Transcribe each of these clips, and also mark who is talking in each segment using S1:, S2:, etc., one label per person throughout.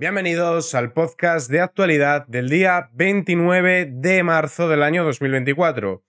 S1: Bienvenidos al podcast de actualidad del día 29 de marzo del año 2024.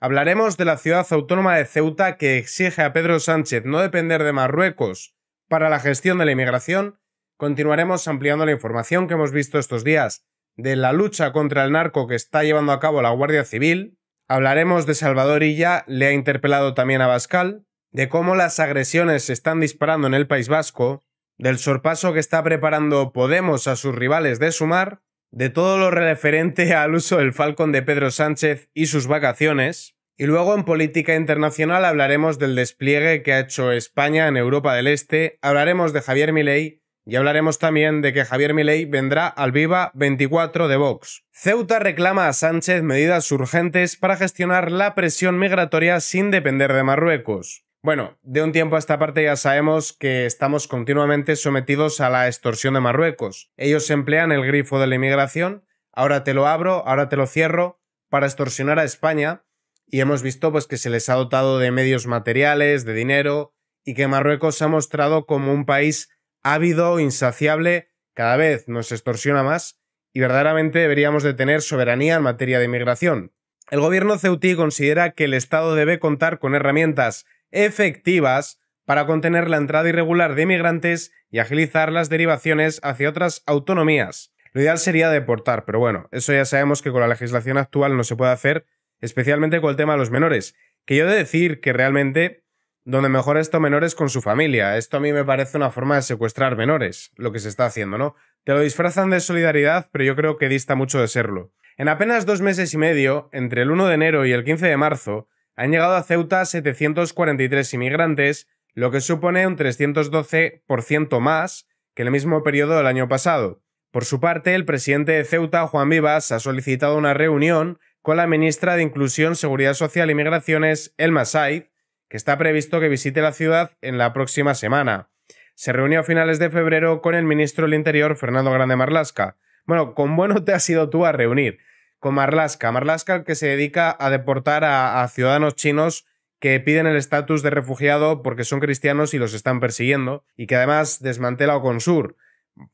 S1: Hablaremos de la ciudad autónoma de Ceuta que exige a Pedro Sánchez no depender de Marruecos para la gestión de la inmigración. Continuaremos ampliando la información que hemos visto estos días de la lucha contra el narco que está llevando a cabo la Guardia Civil. Hablaremos de Salvador Illa, le ha interpelado también a Bascal, de cómo las agresiones se están disparando en el País Vasco, del sorpaso que está preparando Podemos a sus rivales de Sumar, de todo lo referente al uso del Falcon de Pedro Sánchez y sus vacaciones, y luego en política internacional hablaremos del despliegue que ha hecho España en Europa del Este, hablaremos de Javier Milei y hablaremos también de que Javier Milei vendrá al Viva 24 de Vox. Ceuta reclama a Sánchez medidas urgentes para gestionar la presión migratoria sin depender de Marruecos. Bueno, de un tiempo a esta parte ya sabemos que estamos continuamente sometidos a la extorsión de Marruecos. Ellos emplean el grifo de la inmigración, ahora te lo abro, ahora te lo cierro, para extorsionar a España y hemos visto pues que se les ha dotado de medios materiales, de dinero y que Marruecos se ha mostrado como un país ávido, insaciable, cada vez nos extorsiona más y verdaderamente deberíamos de tener soberanía en materia de inmigración. El gobierno ceutí considera que el Estado debe contar con herramientas efectivas para contener la entrada irregular de inmigrantes y agilizar las derivaciones hacia otras autonomías. Lo ideal sería deportar, pero bueno, eso ya sabemos que con la legislación actual no se puede hacer, especialmente con el tema de los menores. Que yo he de decir que realmente donde mejor esto menores con su familia. Esto a mí me parece una forma de secuestrar menores, lo que se está haciendo, ¿no? Te lo disfrazan de solidaridad, pero yo creo que dista mucho de serlo. En apenas dos meses y medio, entre el 1 de enero y el 15 de marzo, han llegado a Ceuta 743 inmigrantes, lo que supone un 312% más que el mismo periodo del año pasado. Por su parte, el presidente de Ceuta, Juan Vivas, ha solicitado una reunión con la ministra de Inclusión, Seguridad Social y Migraciones, Elma Said, que está previsto que visite la ciudad en la próxima semana. Se reunió a finales de febrero con el ministro del Interior, Fernando Grande Marlasca. Bueno, con bueno te has ido tú a reunir con Marlaska. Marlaska que se dedica a deportar a, ciudadanos chinos que piden el estatus de refugiado porque son cristianos y los están persiguiendo, y que además desmantela Oconsur.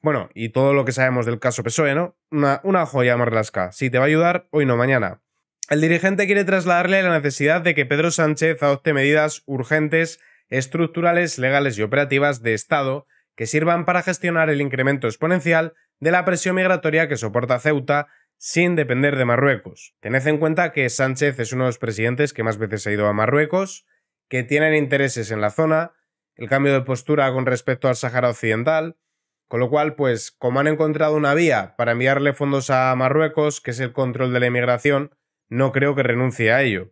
S1: Bueno, y todo lo que sabemos del caso PSOE, ¿no? Una, una joya, Marlaska. Si te va a ayudar, hoy no mañana. El dirigente quiere trasladarle la necesidad de que Pedro Sánchez adopte medidas urgentes, estructurales, legales y operativas de Estado que sirvan para gestionar el incremento exponencial de la presión migratoria que soporta Ceuta sin depender de Marruecos. Tened en cuenta que Sánchez es uno de los presidentes que más veces ha ido a Marruecos, que tienen intereses en la zona, el cambio de postura con respecto al Sahara Occidental, con lo cual, pues, como han encontrado una vía para enviarle fondos a Marruecos, que es el control de la inmigración, no creo que renuncie a ello.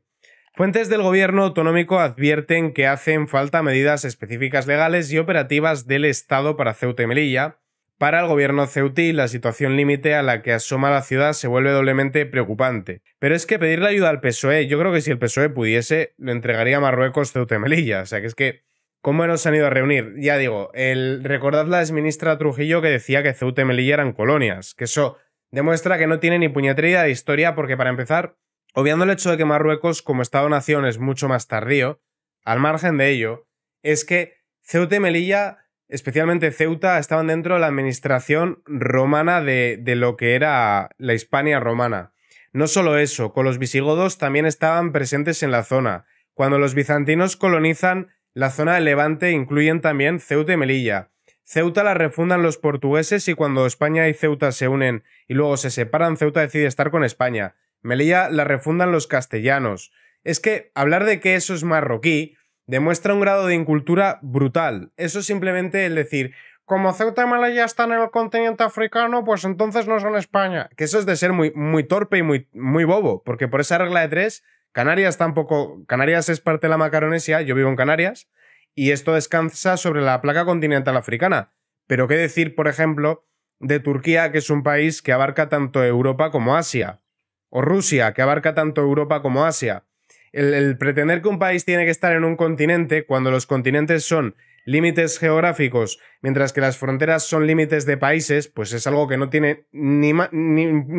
S1: Fuentes del gobierno autonómico advierten que hacen falta medidas específicas legales y operativas del Estado para Ceuta y Melilla, para el gobierno ceutí, la situación límite a la que asoma la ciudad se vuelve doblemente preocupante. Pero es que pedirle ayuda al PSOE, yo creo que si el PSOE pudiese, lo entregaría a Marruecos Ceuta y Melilla. O sea que es que, ¿cómo nos han ido a reunir? Ya digo, el, recordad la exministra Trujillo que decía que Ceuta y Melilla eran colonias, que eso demuestra que no tiene ni puñetería de historia porque, para empezar, obviando el hecho de que Marruecos como Estado-nación es mucho más tardío, al margen de ello, es que Ceuta y Melilla especialmente Ceuta, estaban dentro de la administración romana de, lo que era la Hispania romana. No solo eso, con los visigodos también estaban presentes en la zona. Cuando los bizantinos colonizan la zona de Levante, incluyen también Ceuta y Melilla. Ceuta la refundan los portugueses y cuando España y Ceuta se unen y luego se separan, Ceuta decide estar con España. Melilla la refundan los castellanos. Es que hablar de que eso es marroquí demuestra un grado de incultura brutal. Eso es simplemente el decir, como Ceuta y Melilla están en el continente africano, pues entonces no son España. Que eso es de ser muy, muy torpe y muy, muy bobo, porque por esa regla de tres, Canarias tampoco. Canarias es parte de la Macaronesia, yo vivo en Canarias, y esto descansa sobre la placa continental africana. Pero qué decir, por ejemplo, de Turquía, que es un país que abarca tanto Europa como Asia, o Rusia, que abarca tanto Europa como Asia el, pretender que un país tiene que estar en un continente cuando los continentes son límites geográficos, mientras que las fronteras son límites de países, pues es algo que no tiene ni,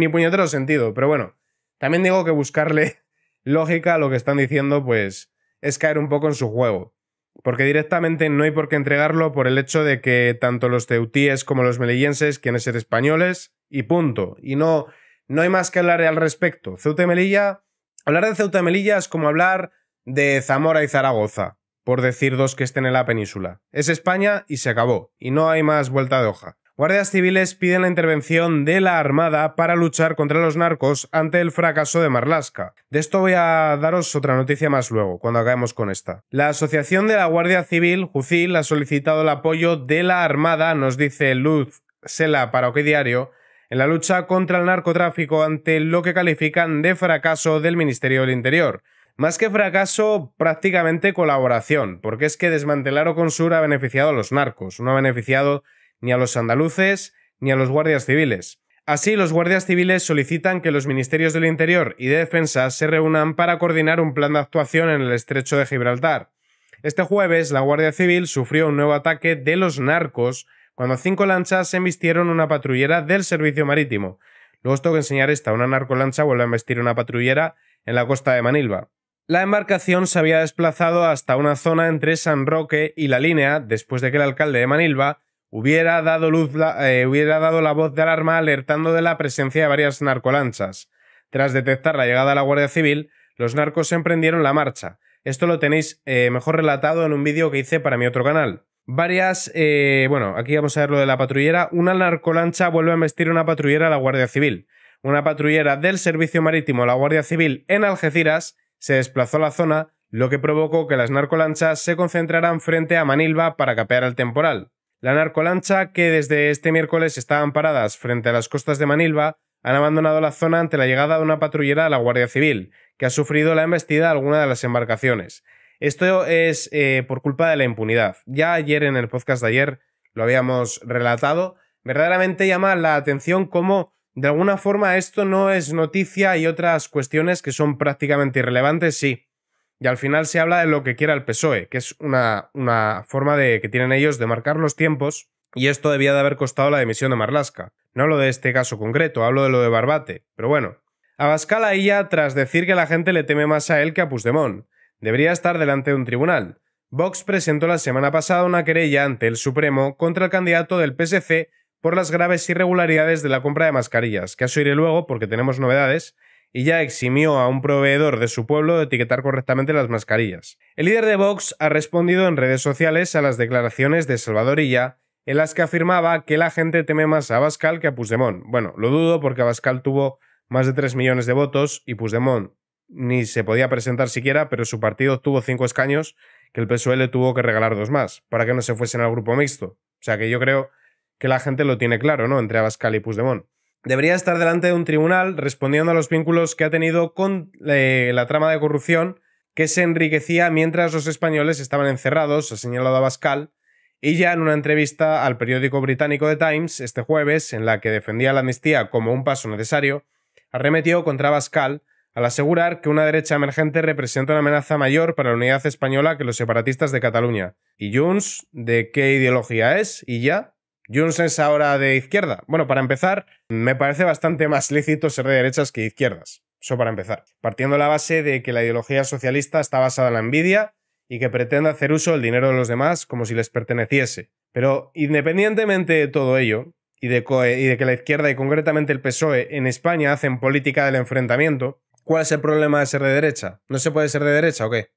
S1: puñetero sentido. Pero bueno, también digo que buscarle lógica a lo que están diciendo, pues es caer un poco en su juego. Porque directamente no hay por qué entregarlo por el hecho de que tanto los teutíes como los melillenses quieren ser españoles y punto. Y no, no hay más que hablar al respecto. Ceuta y Melilla Hablar de Ceuta y Melilla es como hablar de Zamora y Zaragoza, por decir dos que estén en la península. Es España y se acabó, y no hay más vuelta de hoja. Guardias civiles piden la intervención de la Armada para luchar contra los narcos ante el fracaso de Marlasca. De esto voy a daros otra noticia más luego, cuando acabemos con esta. La Asociación de la Guardia Civil, JUCIL, ha solicitado el apoyo de la Armada, nos dice Luz Sela para qué Diario, en la lucha contra el narcotráfico ante lo que califican de fracaso del Ministerio del Interior. Más que fracaso, prácticamente colaboración, porque es que desmantelar o Oconsur ha beneficiado a los narcos, no ha beneficiado ni a los andaluces ni a los guardias civiles. Así, los guardias civiles solicitan que los ministerios del Interior y de Defensa se reúnan para coordinar un plan de actuación en el estrecho de Gibraltar. Este jueves, la Guardia Civil sufrió un nuevo ataque de los narcos cuando cinco lanchas se embistieron una patrullera del servicio marítimo. Luego os tengo que enseñar esta, una narcolancha vuelve a embestir una patrullera en la costa de Manilva. La embarcación se había desplazado hasta una zona entre San Roque y la línea después de que el alcalde de Manilva hubiera dado, luz la, eh, hubiera dado la voz de alarma alertando de la presencia de varias narcolanchas. Tras detectar la llegada de la Guardia Civil, los narcos emprendieron la marcha. Esto lo tenéis eh, mejor relatado en un vídeo que hice para mi otro canal. Varias, eh, bueno, aquí vamos a ver lo de la patrullera. Una narcolancha vuelve a vestir una patrullera a la Guardia Civil. Una patrullera del Servicio Marítimo a la Guardia Civil en Algeciras se desplazó a la zona, lo que provocó que las narcolanchas se concentraran frente a Manilva para capear el temporal. La narcolancha, que desde este miércoles estaban paradas frente a las costas de Manilva, han abandonado la zona ante la llegada de una patrullera de la Guardia Civil, que ha sufrido la embestida de alguna de las embarcaciones. Esto es eh, por culpa de la impunidad. Ya ayer en el podcast de ayer lo habíamos relatado. Verdaderamente llama la atención cómo de alguna forma esto no es noticia y otras cuestiones que son prácticamente irrelevantes, sí. Y al final se habla de lo que quiera el PSOE, que es una, una forma de, que tienen ellos de marcar los tiempos y esto debía de haber costado la dimisión de Marlasca. No hablo de este caso concreto, hablo de lo de Barbate, pero bueno. Abascal ahí ya tras decir que la gente le teme más a él que a Puigdemont debería estar delante de un tribunal. Vox presentó la semana pasada una querella ante el Supremo contra el candidato del PSC por las graves irregularidades de la compra de mascarillas, que iré luego porque tenemos novedades, y ya eximió a un proveedor de su pueblo de etiquetar correctamente las mascarillas. El líder de Vox ha respondido en redes sociales a las declaraciones de Salvadorilla, en las que afirmaba que la gente teme más a Abascal que a Puigdemont. Bueno, lo dudo porque Abascal tuvo más de 3 millones de votos y Puigdemont ni se podía presentar siquiera, pero su partido tuvo cinco escaños que el PSOE tuvo que regalar dos más para que no se fuesen al grupo mixto. O sea que yo creo que la gente lo tiene claro, ¿no? Entre Abascal y Puigdemont. Debería estar delante de un tribunal respondiendo a los vínculos que ha tenido con eh, la trama de corrupción que se enriquecía mientras los españoles estaban encerrados, ha señalado Abascal, y ya en una entrevista al periódico británico The Times este jueves, en la que defendía la amnistía como un paso necesario, arremetió contra Abascal al asegurar que una derecha emergente representa una amenaza mayor para la unidad española que los separatistas de Cataluña. ¿Y Junts de qué ideología es? ¿Y ya? ¿Junts es ahora de izquierda? Bueno, para empezar, me parece bastante más lícito ser de derechas que de izquierdas. Eso para empezar. Partiendo la base de que la ideología socialista está basada en la envidia y que pretende hacer uso del dinero de los demás como si les perteneciese. Pero independientemente de todo ello, y de, y de que la izquierda y concretamente el PSOE en España hacen política del enfrentamiento, ¿Cuál es el problema de ser de derecha? ¿No se puede ser de derecha o qué?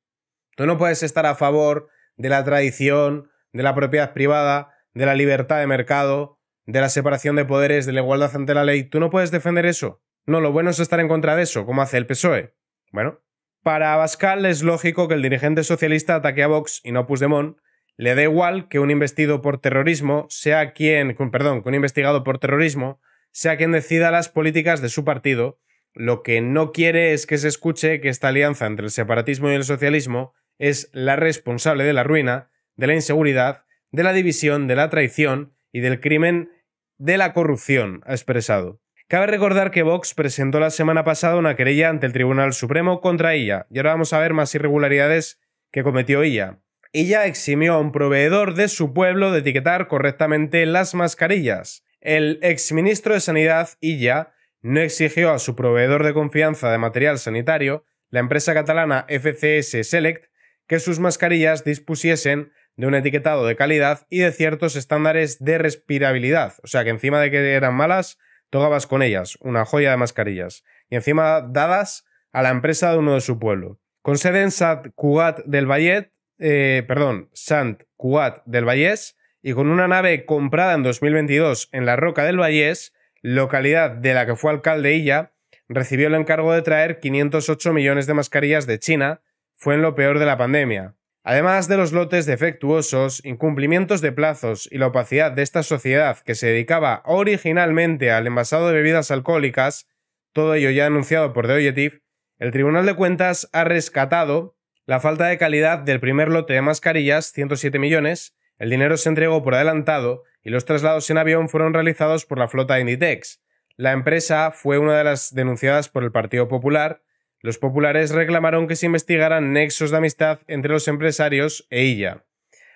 S1: Tú no puedes estar a favor de la tradición, de la propiedad privada, de la libertad de mercado, de la separación de poderes, de la igualdad ante la ley. Tú no puedes defender eso. No, lo bueno es estar en contra de eso, como hace el PSOE. Bueno, para Abascal es lógico que el dirigente socialista ataque a Vox y no a Puigdemont. Le da igual que un investido por terrorismo sea quien, perdón, que un investigado por terrorismo sea quien decida las políticas de su partido lo que no quiere es que se escuche que esta alianza entre el separatismo y el socialismo es la responsable de la ruina, de la inseguridad, de la división, de la traición y del crimen de la corrupción, ha expresado. Cabe recordar que Vox presentó la semana pasada una querella ante el Tribunal Supremo contra ella, y ahora vamos a ver más irregularidades que cometió ella. Ella eximió a un proveedor de su pueblo de etiquetar correctamente las mascarillas. El exministro de Sanidad, Illa, no exigió a su proveedor de confianza de material sanitario, la empresa catalana FCS Select, que sus mascarillas dispusiesen de un etiquetado de calidad y de ciertos estándares de respirabilidad. O sea que encima de que eran malas, tocabas con ellas, una joya de mascarillas. Y encima dadas a la empresa de uno de su pueblo. Con sede en Sant Cugat del Vallet, eh, perdón, Sant Cugat del Vallés, y con una nave comprada en 2022 en la Roca del Vallés, localidad de la que fue alcalde ella recibió el encargo de traer 508 millones de mascarillas de China, fue en lo peor de la pandemia. Además de los lotes defectuosos, incumplimientos de plazos y la opacidad de esta sociedad que se dedicaba originalmente al envasado de bebidas alcohólicas, todo ello ya anunciado por The Objective, el Tribunal de Cuentas ha rescatado la falta de calidad del primer lote de mascarillas, 107 millones, el dinero se entregó por adelantado y los traslados en avión fueron realizados por la flota Inditex. La empresa fue una de las denunciadas por el Partido Popular. Los populares reclamaron que se investigaran nexos de amistad entre los empresarios e ella.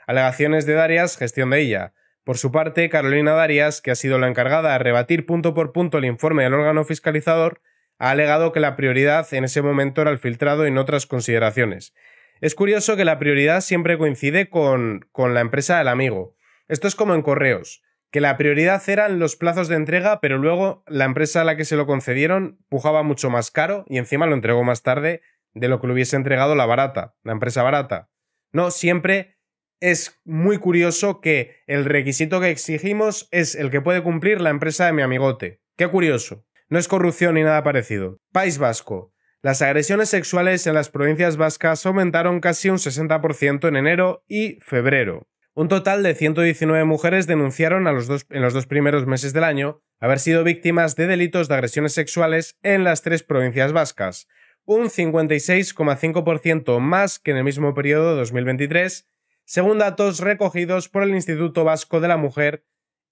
S1: Alegaciones de Darias, gestión de ella. Por su parte, Carolina Darias, que ha sido la encargada de rebatir punto por punto el informe del órgano fiscalizador, ha alegado que la prioridad en ese momento era el filtrado y otras consideraciones. Es curioso que la prioridad siempre coincide con, la empresa del amigo. Esto es como en correos, que la prioridad eran los plazos de entrega, pero luego la empresa a la que se lo concedieron pujaba mucho más caro y encima lo entregó más tarde de lo que lo hubiese entregado la barata, la empresa barata. No, siempre es muy curioso que el requisito que exigimos es el que puede cumplir la empresa de mi amigote. Qué curioso. No es corrupción ni nada parecido. País Vasco. Las agresiones sexuales en las provincias vascas aumentaron casi un 60% en enero y febrero. Un total de 119 mujeres denunciaron en los dos primeros meses del año haber sido víctimas de delitos de agresiones sexuales en las tres provincias vascas, un 56,5% más que en el mismo periodo de 2023, según datos recogidos por el Instituto Vasco de la Mujer,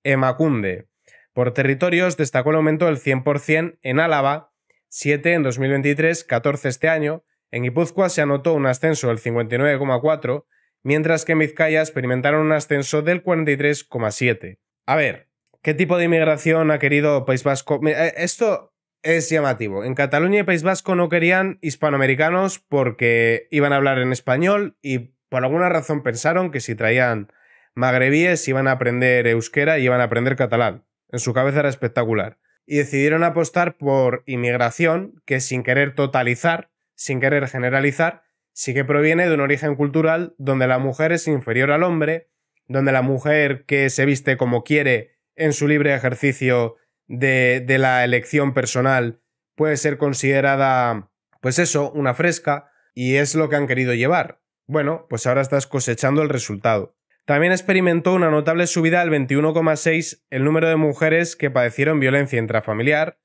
S1: EMACUNDE. Por territorios destacó el aumento del 100% en Álava, 7 en 2023, 14 este año. En Guipúzcoa se anotó un ascenso del 59,4, mientras que en Vizcaya experimentaron un ascenso del 43,7. A ver, ¿qué tipo de inmigración ha querido País Vasco? Eh, esto es llamativo. En Cataluña y País Vasco no querían hispanoamericanos porque iban a hablar en español y por alguna razón pensaron que si traían magrebíes iban a aprender euskera y iban a aprender catalán. En su cabeza era espectacular y decidieron apostar por inmigración, que sin querer totalizar, sin querer generalizar, sí que proviene de un origen cultural donde la mujer es inferior al hombre, donde la mujer que se viste como quiere en su libre ejercicio de, la elección personal puede ser considerada, pues eso, una fresca, y es lo que han querido llevar. Bueno, pues ahora estás cosechando el resultado. También experimentó una notable subida al 21,6 el número de mujeres que padecieron violencia intrafamiliar,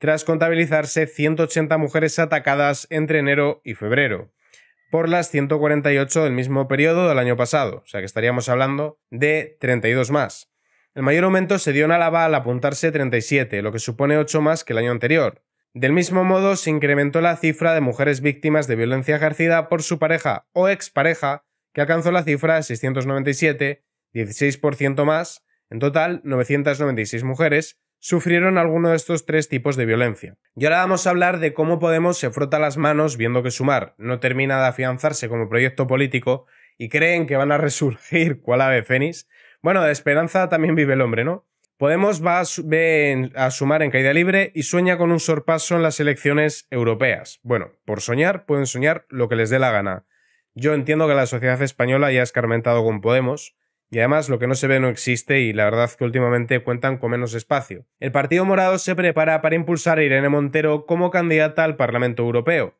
S1: tras contabilizarse 180 mujeres atacadas entre enero y febrero, por las 148 del mismo periodo del año pasado, o sea que estaríamos hablando de 32 más. El mayor aumento se dio en Álava al apuntarse 37, lo que supone 8 más que el año anterior. Del mismo modo, se incrementó la cifra de mujeres víctimas de violencia ejercida por su pareja o expareja que alcanzó la cifra de 697, 16% más. En total, 996 mujeres sufrieron alguno de estos tres tipos de violencia. Y ahora vamos a hablar de cómo Podemos se frota las manos viendo que Sumar no termina de afianzarse como proyecto político y creen que van a resurgir cual ave fénix. Bueno, de esperanza también vive el hombre, ¿no? Podemos va a, a Sumar en caída libre y sueña con un sorpaso en las elecciones europeas. Bueno, por soñar pueden soñar lo que les dé la gana. Yo entiendo que la sociedad española ya ha escarmentado con Podemos, y además lo que no se ve no existe y la verdad que últimamente cuentan con menos espacio. El Partido Morado se prepara para impulsar a Irene Montero como candidata al Parlamento Europeo.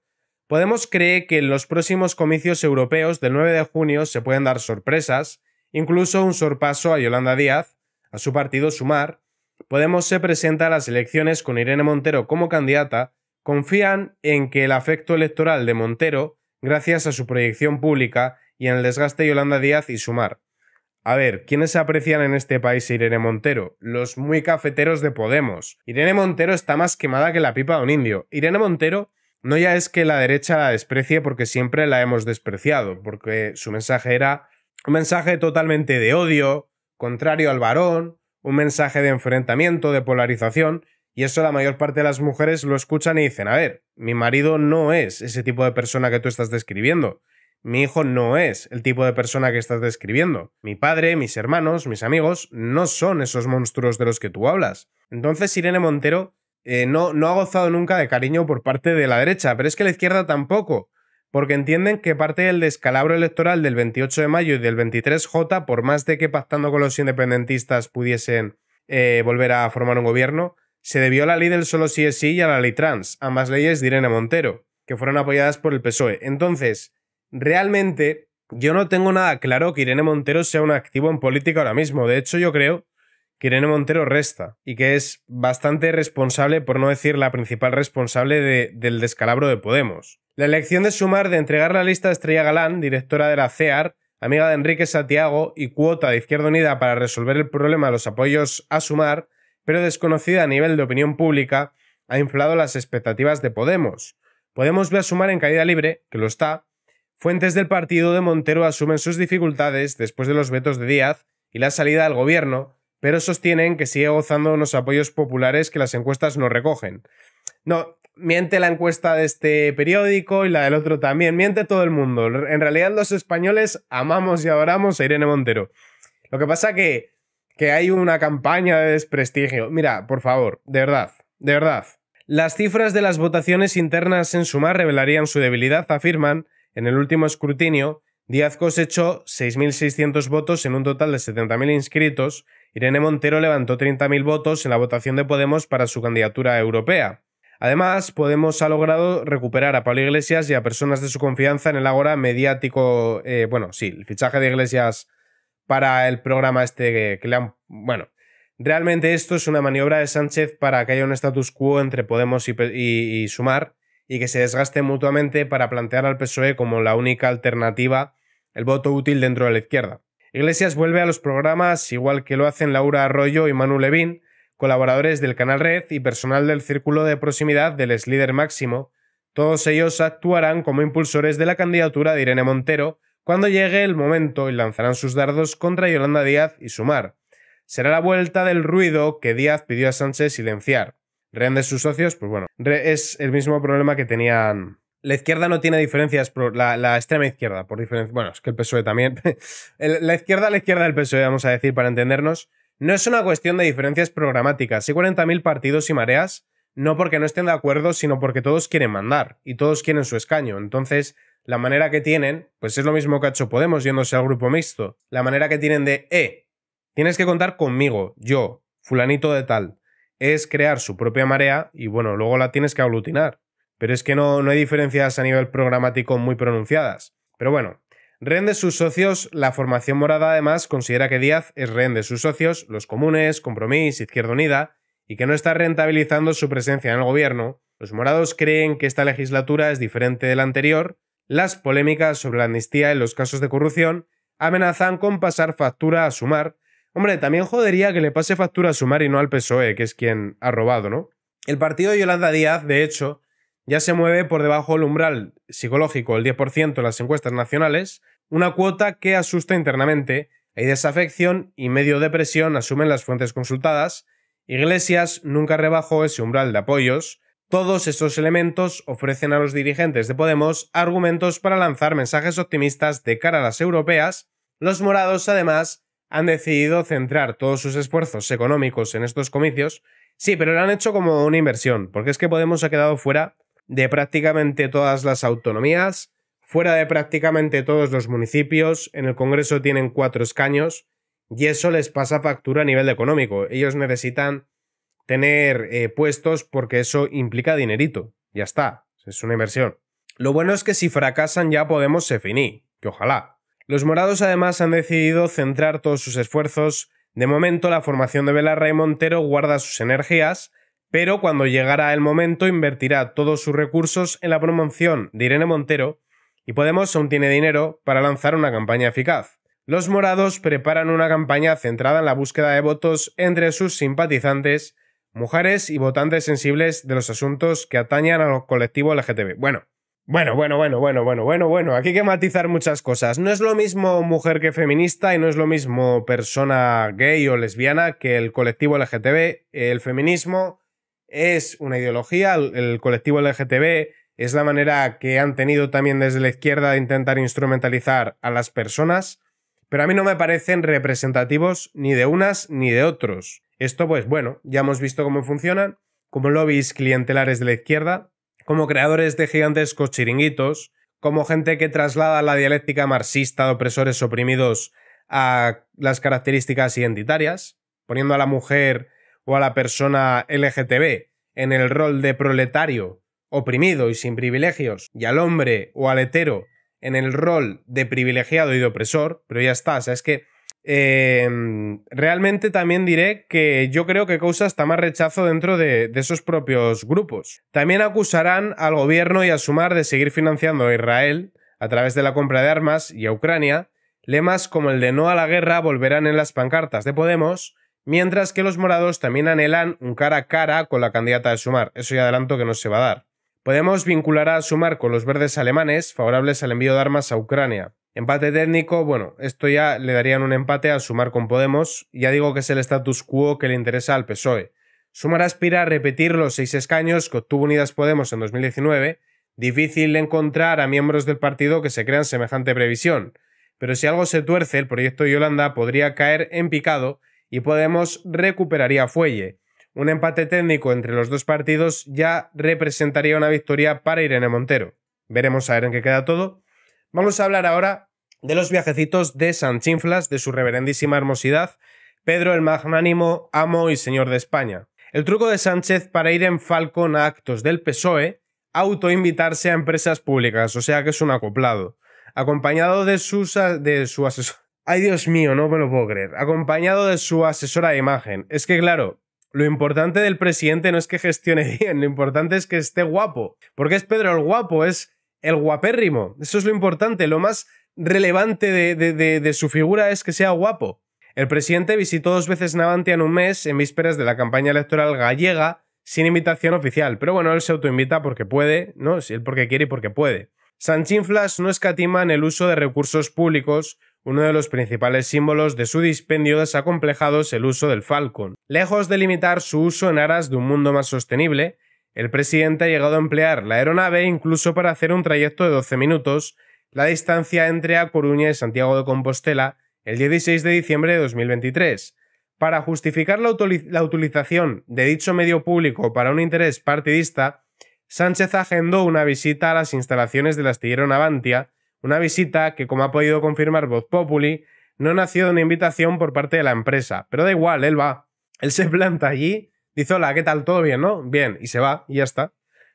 S1: Podemos cree que en los próximos comicios europeos del 9 de junio se pueden dar sorpresas, incluso un sorpaso a Yolanda Díaz, a su partido Sumar. Podemos se presenta a las elecciones con Irene Montero como candidata, confían en que el afecto electoral de Montero gracias a su proyección pública y en el desgaste Yolanda Díaz y Sumar. A ver, ¿quiénes se aprecian en este país Irene Montero? Los muy cafeteros de Podemos. Irene Montero está más quemada que la pipa de un indio. Irene Montero no ya es que la derecha la desprecie porque siempre la hemos despreciado, porque su mensaje era un mensaje totalmente de odio, contrario al varón, un mensaje de enfrentamiento, de polarización, y eso la mayor parte de las mujeres lo escuchan y dicen, a ver, mi marido no es ese tipo de persona que tú estás describiendo. Mi hijo no es el tipo de persona que estás describiendo. Mi padre, mis hermanos, mis amigos, no son esos monstruos de los que tú hablas. Entonces Irene Montero eh, no, no ha gozado nunca de cariño por parte de la derecha, pero es que la izquierda tampoco, porque entienden que parte del descalabro electoral del 28 de mayo y del 23J, por más de que pactando con los independentistas pudiesen eh, volver a formar un gobierno, se debió a la ley del solo sí es sí y a la ley trans, ambas leyes de Irene Montero, que fueron apoyadas por el PSOE. Entonces, realmente yo no tengo nada claro que Irene Montero sea un activo en política ahora mismo. De hecho, yo creo que Irene Montero resta y que es bastante responsable, por no decir la principal responsable del descalabro de Podemos. La elección de Sumar de entregar la lista a Estrella Galán, directora de la CEAR, amiga de Enrique Santiago y cuota de Izquierda Unida para resolver el problema de los apoyos a Sumar, pero desconocida a nivel de opinión pública, ha inflado las expectativas de Podemos. Podemos ve a sumar en caída libre, que lo está. Fuentes del partido de Montero asumen sus dificultades después de los vetos de Díaz y la salida al gobierno, pero sostienen que sigue gozando de unos apoyos populares que las encuestas no recogen. No, miente la encuesta de este periódico y la del otro también, miente todo el mundo. En realidad los españoles amamos y adoramos a Irene Montero. Lo que pasa que que hay una campaña de desprestigio. Mira, por favor, de verdad, de verdad. Las cifras de las votaciones internas en Sumar revelarían su debilidad, afirman, en el último escrutinio, Díaz cosechó 6.600 votos en un total de 70.000 inscritos, Irene Montero levantó 30.000 votos en la votación de Podemos para su candidatura europea. Además, Podemos ha logrado recuperar a Pablo Iglesias y a personas de su confianza en el agora mediático. Eh, bueno, sí, el fichaje de Iglesias para el programa este que, le han... Bueno, realmente esto es una maniobra de Sánchez para que haya un status quo entre Podemos y, Sumar y que se desgaste mutuamente para plantear al PSOE como la única alternativa el voto útil dentro de la izquierda. Iglesias vuelve a los programas igual que lo hacen Laura Arroyo y Manu Levín, colaboradores del canal Red y personal del círculo de proximidad del ex líder máximo. Todos ellos actuarán como impulsores de la candidatura de Irene Montero cuando llegue el momento y lanzarán sus dardos contra Yolanda Díaz y Sumar. Será la vuelta del ruido que Díaz pidió a Sánchez silenciar. Rehén de sus socios, pues bueno, es el mismo problema que tenían la izquierda no tiene diferencias, la, la extrema izquierda, por diferencia. Bueno, es que el PSOE también. la izquierda, la izquierda del PSOE, vamos a decir, para entendernos. No es una cuestión de diferencias programáticas. Hay 40.000 partidos y mareas, no porque no estén de acuerdo, sino porque todos quieren mandar y todos quieren su escaño. Entonces, la manera que tienen, pues es lo mismo que ha hecho Podemos yéndose al grupo mixto, la manera que tienen de, eh, tienes que contar conmigo, yo, fulanito de tal, es crear su propia marea y bueno, luego la tienes que aglutinar. Pero es que no, no hay diferencias a nivel programático muy pronunciadas. Pero bueno, Rehén de sus socios, la formación morada además considera que Díaz es rehén de sus socios, los comunes, Compromís, Izquierda Unida, y que no está rentabilizando su presencia en el gobierno. Los morados creen que esta legislatura es diferente de la anterior las polémicas sobre la amnistía en los casos de corrupción amenazan con pasar factura a Sumar. Hombre, también jodería que le pase factura a Sumar y no al PSOE, que es quien ha robado, ¿no? El partido de Yolanda Díaz, de hecho, ya se mueve por debajo del umbral psicológico el 10% en las encuestas nacionales, una cuota que asusta internamente. Hay desafección y medio depresión, asumen las fuentes consultadas. Iglesias nunca rebajó ese umbral de apoyos, todos esos elementos ofrecen a los dirigentes de Podemos argumentos para lanzar mensajes optimistas de cara a las europeas. Los morados, además, han decidido centrar todos sus esfuerzos económicos en estos comicios. Sí, pero lo han hecho como una inversión, porque es que Podemos ha quedado fuera de prácticamente todas las autonomías, fuera de prácticamente todos los municipios, en el Congreso tienen cuatro escaños, y eso les pasa factura a nivel económico. Ellos necesitan tener eh, puestos porque eso implica dinerito. Ya está, es una inversión. Lo bueno es que si fracasan ya Podemos se que ojalá. Los morados además han decidido centrar todos sus esfuerzos. De momento la formación de Belarra y Montero guarda sus energías, pero cuando llegará el momento invertirá todos sus recursos en la promoción de Irene Montero y Podemos aún tiene dinero para lanzar una campaña eficaz. Los morados preparan una campaña centrada en la búsqueda de votos entre sus simpatizantes mujeres y votantes sensibles de los asuntos que atañan a los colectivos LGTB. Bueno, bueno, bueno, bueno, bueno, bueno, bueno, bueno, aquí hay que matizar muchas cosas. No es lo mismo mujer que feminista y no es lo mismo persona gay o lesbiana que el colectivo LGTB. El feminismo es una ideología, el colectivo LGTB es la manera que han tenido también desde la izquierda de intentar instrumentalizar a las personas, pero a mí no me parecen representativos ni de unas ni de otros. Esto, pues bueno, ya hemos visto cómo funcionan, como lobbies clientelares de la izquierda, como creadores de gigantescos chiringuitos, como gente que traslada la dialéctica marxista de opresores oprimidos a las características identitarias, poniendo a la mujer o a la persona LGTB en el rol de proletario, oprimido y sin privilegios, y al hombre o al hetero en el rol de privilegiado y de opresor, pero ya está, o sea, es que Em, realmente también diré que yo creo que causa hasta más rechazo dentro de, de, esos propios grupos. También acusarán al gobierno y a Sumar de seguir financiando a Israel a través de la compra de armas y a Ucrania. Lemas como el de no a la guerra volverán en las pancartas de Podemos, mientras que los morados también anhelan un cara a cara con la candidata de Sumar. Eso ya adelanto que no se va a dar. Podemos vinculará a Sumar con los verdes alemanes favorables al envío de armas a Ucrania. Empate técnico, bueno, esto ya le darían un empate al sumar con Podemos. Ya digo que es el status quo que le interesa al PSOE. Sumar aspira a repetir los seis escaños que obtuvo Unidas Podemos en 2019. Difícil encontrar a miembros del partido que se crean semejante previsión. Pero si algo se tuerce, el proyecto Yolanda podría caer en picado y Podemos recuperaría fuelle. Un empate técnico entre los dos partidos ya representaría una victoria para Irene Montero. Veremos a ver en qué queda todo. Vamos a hablar ahora de los viajecitos de Sanchinflas, de su reverendísima hermosidad, Pedro el Magnánimo, amo y señor de España. El truco de Sánchez para ir en Falcon a actos del PSOE, autoinvitarse a empresas públicas, o sea que es un acoplado. Acompañado de, sus de su asesor. Ay, Dios mío, no me lo puedo creer. Acompañado de su asesora de imagen. Es que, claro, lo importante del presidente no es que gestione bien, lo importante es que esté guapo. Porque es Pedro el guapo, es el guapérrimo. Eso es lo importante, lo más relevante de, su figura es que sea guapo. El presidente visitó dos veces Navantia en un mes, en vísperas de la campaña electoral gallega, sin invitación oficial. Pero bueno, él se autoinvita porque puede, ¿no? Si él porque quiere y porque puede. Sanchinflas no escatima en el uso de recursos públicos, uno de los principales símbolos de su dispendio desacomplejado es el uso del Falcon. Lejos de limitar su uso en aras de un mundo más sostenible, el presidente ha llegado a emplear la aeronave incluso para hacer un trayecto de 12 minutos, la distancia entre A Coruña y Santiago de Compostela, el 16 de diciembre de 2023. Para justificar la, utilización de dicho medio público para un interés partidista, Sánchez agendó una visita a las instalaciones del astillero Navantia, una visita que, como ha podido confirmar Voz Populi, no nació de una invitación por parte de la empresa, pero da igual, él va. Él se planta allí dice hola, ¿qué tal? ¿Todo bien, no? Bien, y se va, y ya está.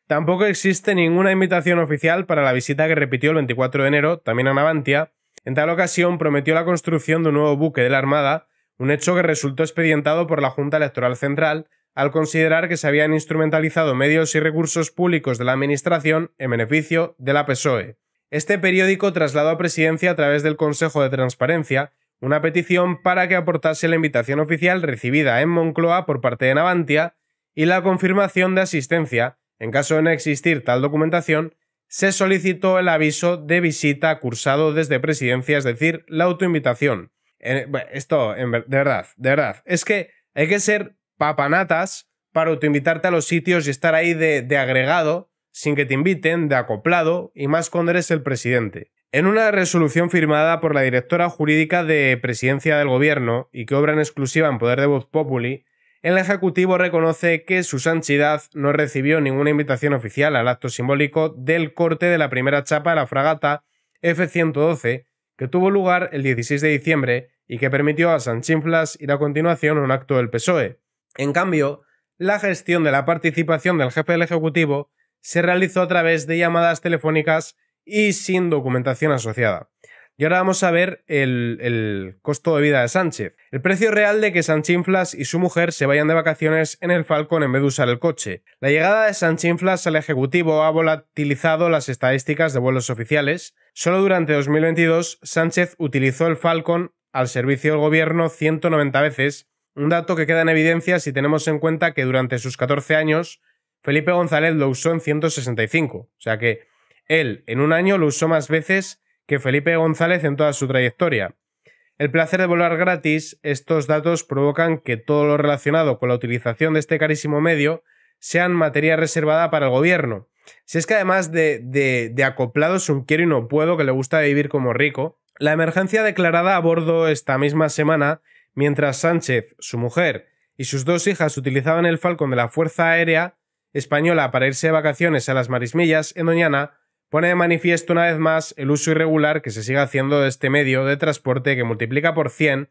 S1: Tampoco existe ninguna invitación oficial para la visita que repitió el 24 de enero, también a Navantia. En tal ocasión prometió la construcción de un nuevo buque de la Armada, un hecho que resultó expedientado por la Junta Electoral Central, al considerar que se habían instrumentalizado medios y recursos públicos de la Administración en beneficio de la PSOE. Este periódico trasladó a presidencia a través del Consejo de Transparencia una petición para que aportase la invitación oficial recibida en Moncloa por parte de Navantia y la confirmación de asistencia. En caso de no existir tal documentación, se solicitó el aviso de visita cursado desde presidencia, es decir, la autoinvitación. Esto, de verdad, de verdad. Es que hay que ser papanatas para autoinvitarte a los sitios y estar ahí de, de agregado sin que te inviten, de acoplado, y más cuando eres el presidente. En una resolución firmada por la directora jurídica de Presidencia del Gobierno y que obra en exclusiva en poder de Voz Populi, el Ejecutivo reconoce que su sanchidad no recibió ninguna invitación oficial al acto simbólico del corte de la primera chapa de la fragata F-112, que tuvo lugar el 16 de diciembre y que permitió a Sanchinflas ir a continuación a un acto del PSOE. En cambio, la gestión de la participación del jefe del Ejecutivo se realizó a través de llamadas telefónicas y sin documentación asociada. Y ahora vamos a ver el, costo de vida de Sánchez. El precio real de que Sanchinflas y su mujer se vayan de vacaciones en el Falcon en vez de usar el coche. La llegada de Sanchinflas al Ejecutivo ha volatilizado las estadísticas de vuelos oficiales. Solo durante 2022, Sánchez utilizó el Falcon al servicio del gobierno 190 veces, un dato que queda en evidencia si tenemos en cuenta que durante sus 14 años, Felipe González lo usó en 165. O sea que él, en un año, lo usó más veces que Felipe González en toda su trayectoria. El placer de volar gratis, estos datos provocan que todo lo relacionado con la utilización de este carísimo medio sean materia reservada para el gobierno. Si es que además de, acoplados un quiero y no puedo que le gusta vivir como rico, la emergencia declarada a bordo esta misma semana, mientras Sánchez, su mujer y sus dos hijas utilizaban el Falcon de la Fuerza Aérea Española para irse de vacaciones a las Marismillas en Doñana, pone de manifiesto una vez más el uso irregular que se sigue haciendo de este medio de transporte que multiplica por 100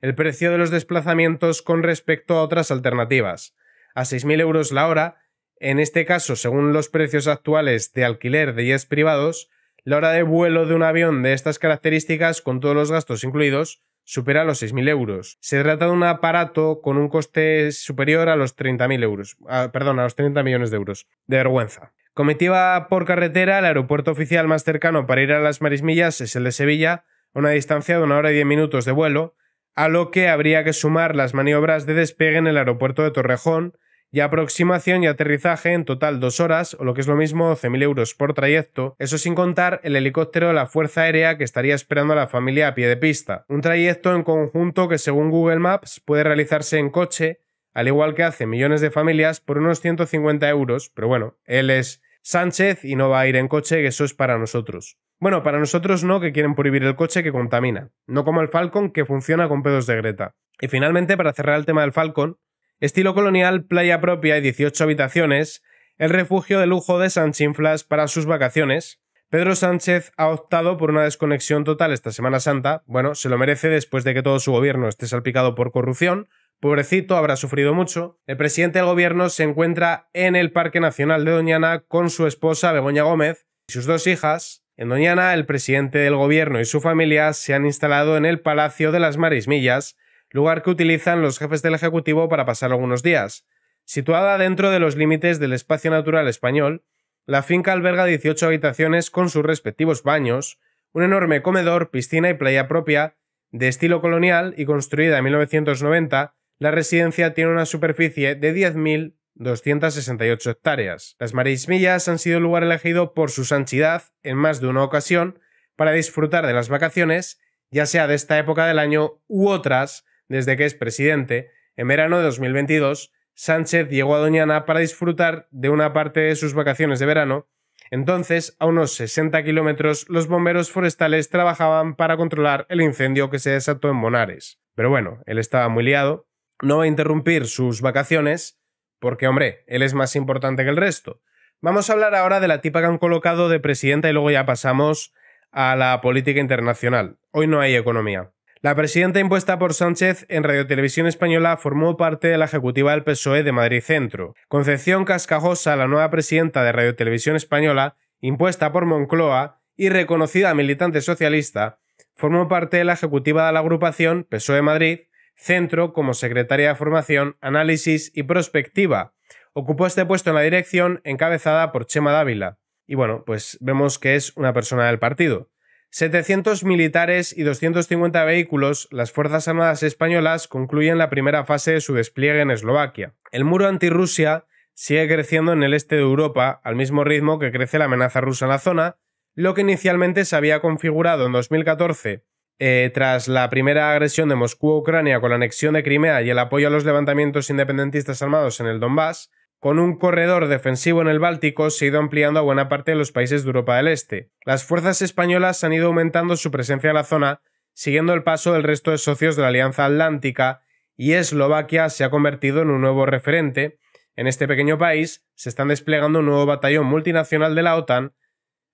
S1: el precio de los desplazamientos con respecto a otras alternativas, a 6.000 euros la hora, en este caso según los precios actuales de alquiler de jets privados, la hora de vuelo de un avión de estas características, con todos los gastos incluidos, supera los 6.000 euros. Se trata de un aparato con un coste superior a los 30.000 euros, ah, perdón, a los 30 millones de euros. De vergüenza. Comitiva por carretera, el aeropuerto oficial más cercano para ir a las Marismillas es el de Sevilla, a una distancia de una hora y diez minutos de vuelo, a lo que habría que sumar las maniobras de despegue en el aeropuerto de Torrejón y aproximación y aterrizaje en total dos horas, o lo que es lo mismo 12.000 euros por trayecto, eso sin contar el helicóptero de la Fuerza Aérea que estaría esperando a la familia a pie de pista. Un trayecto en conjunto que según Google Maps puede realizarse en coche, al igual que hace millones de familias, por unos 150 euros, pero bueno, él es Sánchez y no va a ir en coche, que eso es para nosotros. Bueno, para nosotros no, que quieren prohibir el coche que contamina, no como el Falcon que funciona con pedos de Greta. Y finalmente, para cerrar el tema del Falcon, estilo colonial, playa propia y 18 habitaciones, el refugio de lujo de Sanchinflas para sus vacaciones. Pedro Sánchez ha optado por una desconexión total esta Semana Santa. Bueno, se lo merece después de que todo su gobierno esté salpicado por corrupción, pobrecito, habrá sufrido mucho. El presidente del gobierno se encuentra en el Parque Nacional de Doñana con su esposa Begoña Gómez y sus dos hijas. En Doñana, el presidente del gobierno y su familia se han instalado en el Palacio de las Marismillas, lugar que utilizan los jefes del Ejecutivo para pasar algunos días. Situada dentro de los límites del espacio natural español, la finca alberga 18 habitaciones con sus respectivos baños, un enorme comedor, piscina y playa propia, de estilo colonial y construida en 1990 la residencia tiene una superficie de 10.268 hectáreas. Las marismillas han sido el lugar elegido por su sanchidad en más de una ocasión para disfrutar de las vacaciones, ya sea de esta época del año u otras, desde que es presidente. En verano de 2022, Sánchez llegó a Doñana para disfrutar de una parte de sus vacaciones de verano. Entonces, a unos 60 kilómetros, los bomberos forestales trabajaban para controlar el incendio que se desató en Monares. Pero bueno, él estaba muy liado no va a interrumpir sus vacaciones porque, hombre, él es más importante que el resto. Vamos a hablar ahora de la tipa que han colocado de presidenta y luego ya pasamos a la política internacional. Hoy no hay economía. La presidenta impuesta por Sánchez en Televisión Española formó parte de la ejecutiva del PSOE de Madrid Centro. Concepción Cascajosa, la nueva presidenta de Televisión Española, impuesta por Moncloa y reconocida militante socialista, formó parte de la ejecutiva de la agrupación PSOE Madrid centro como secretaria de formación, análisis y prospectiva. Ocupó este puesto en la dirección encabezada por Chema Dávila. Y bueno, pues vemos que es una persona del partido. 700 militares y 250 vehículos, las Fuerzas Armadas Españolas concluyen la primera fase de su despliegue en Eslovaquia. El muro antirrusia sigue creciendo en el este de Europa al mismo ritmo que crece la amenaza rusa en la zona, lo que inicialmente se había configurado en 2014 eh, tras la primera agresión de Moscú a Ucrania con la anexión de Crimea y el apoyo a los levantamientos independentistas armados en el Donbass, con un corredor defensivo en el Báltico se ha ido ampliando a buena parte de los países de Europa del Este. Las fuerzas españolas han ido aumentando su presencia en la zona, siguiendo el paso del resto de socios de la Alianza Atlántica, y Eslovaquia se ha convertido en un nuevo referente. En este pequeño país se están desplegando un nuevo batallón multinacional de la OTAN,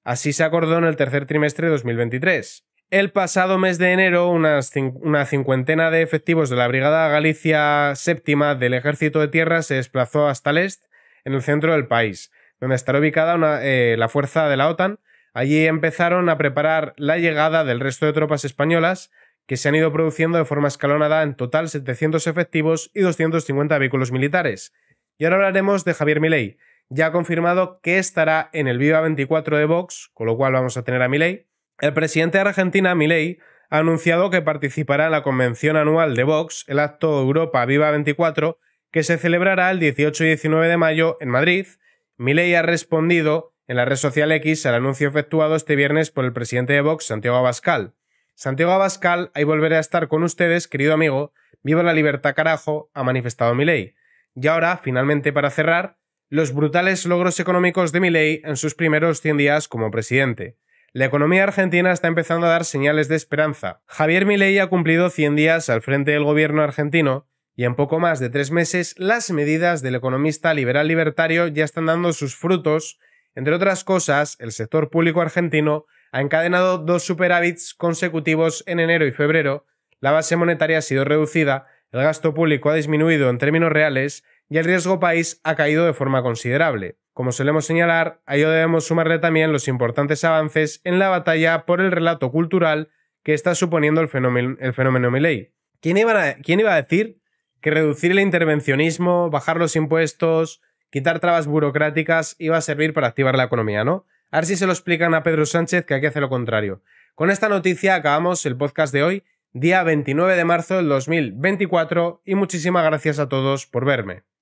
S1: así se acordó en el tercer trimestre de 2023. El pasado mes de enero, unas una cincuentena de efectivos de la Brigada Galicia Séptima del Ejército de Tierra se desplazó hasta el este, en el centro del país, donde estará ubicada eh, la fuerza de la OTAN. Allí empezaron a preparar la llegada del resto de tropas españolas, que se han ido produciendo de forma escalonada en total 700 efectivos y 250 vehículos militares. Y ahora hablaremos de Javier Milei. Ya ha confirmado que estará en el Viva 24 de Vox, con lo cual vamos a tener a Milei. El presidente de Argentina, Milei, ha anunciado que participará en la convención anual de Vox, el acto Europa Viva 24, que se celebrará el 18 y 19 de mayo en Madrid. Milei ha respondido en la red social X al anuncio efectuado este viernes por el presidente de Vox, Santiago Abascal. Santiago Abascal, ahí volveré a estar con ustedes, querido amigo. Viva la libertad, carajo, ha manifestado Milei. Y ahora, finalmente para cerrar, los brutales logros económicos de Milei en sus primeros 100 días como presidente. La economía argentina está empezando a dar señales de esperanza. Javier Milei ha cumplido 100 días al frente del gobierno argentino y en poco más de tres meses las medidas del economista liberal libertario ya están dando sus frutos. Entre otras cosas, el sector público argentino ha encadenado dos superávits consecutivos en enero y febrero, la base monetaria ha sido reducida, el gasto público ha disminuido en términos reales y el riesgo país ha caído de forma considerable. Como solemos señalar, a ello debemos sumarle también los importantes avances en la batalla por el relato cultural que está suponiendo el fenómeno, el ¿Quién iba, a, ¿Quién iba a decir que reducir el intervencionismo, bajar los impuestos, quitar trabas burocráticas iba a servir para activar la economía, ¿no? A ver si se lo explican a Pedro Sánchez que aquí hace lo contrario. Con esta noticia acabamos el podcast de hoy, día 29 de marzo del 2024, y muchísimas gracias a todos por verme.